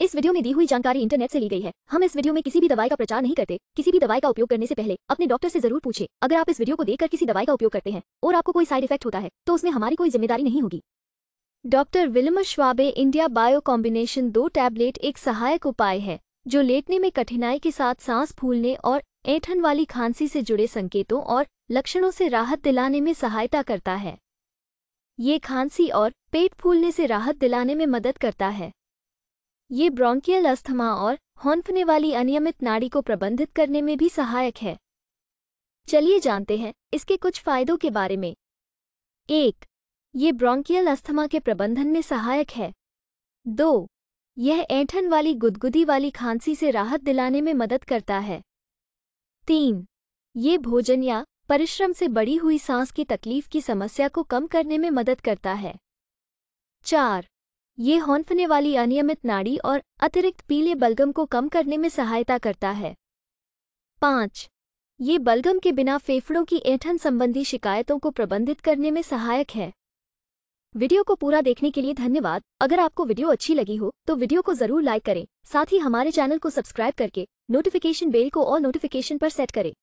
इस वीडियो में दी हुई जानकारी इंटरनेट से ली गई है हम इस वीडियो में किसी भी दवाई का प्रचार नहीं करते किसी भी दवाई का उपयोग करने से पहले अपने डॉक्टर से जरूर पूछे अगर आप इस वीडियो को देखकर किसी दवाई का उपयोग करते हैं और आपको कोई साइड इफेक्ट होता है तो उसमें हमारी कोई जिम्मेदारी नहीं होगी doctor Willmar Schwabe India bio combination दो टैबलेट एक सहायक उपाय है जो लेटने में कठिनाई के साथ सांस फूलने और ऐठन वाली खांसी से जुड़े संकेतों और लक्षणों से राहत दिलाने में सहायता करता है ये खांसी और पेट फूलने से राहत दिलाने में मदद करता है ये ब्रोंकियल अस्थमा और हौंफने वाली अनियमित नाड़ी को प्रबंधित करने में भी सहायक है चलिए जानते हैं इसके कुछ फायदों के बारे में एक ये ब्रोंकियल अस्थमा के प्रबंधन में सहायक है दो यह ऐंठन वाली गुदगुदी वाली खांसी से राहत दिलाने में मदद करता है तीन ये भोजन या परिश्रम से बढ़ी हुई सांस की तकलीफ की समस्या को कम करने में मदद करता है चार ये हौंफने वाली अनियमित नाड़ी और अतिरिक्त पीले बलगम को कम करने में सहायता करता है पाँच ये बलगम के बिना फेफड़ों की ऐठन संबंधी शिकायतों को प्रबंधित करने में सहायक है वीडियो को पूरा देखने के लिए धन्यवाद अगर आपको वीडियो अच्छी लगी हो तो वीडियो को जरूर लाइक करें साथ ही हमारे चैनल को सब्सक्राइब करके नोटिफिकेशन बेल को और नोटिफिकेशन पर सेट करें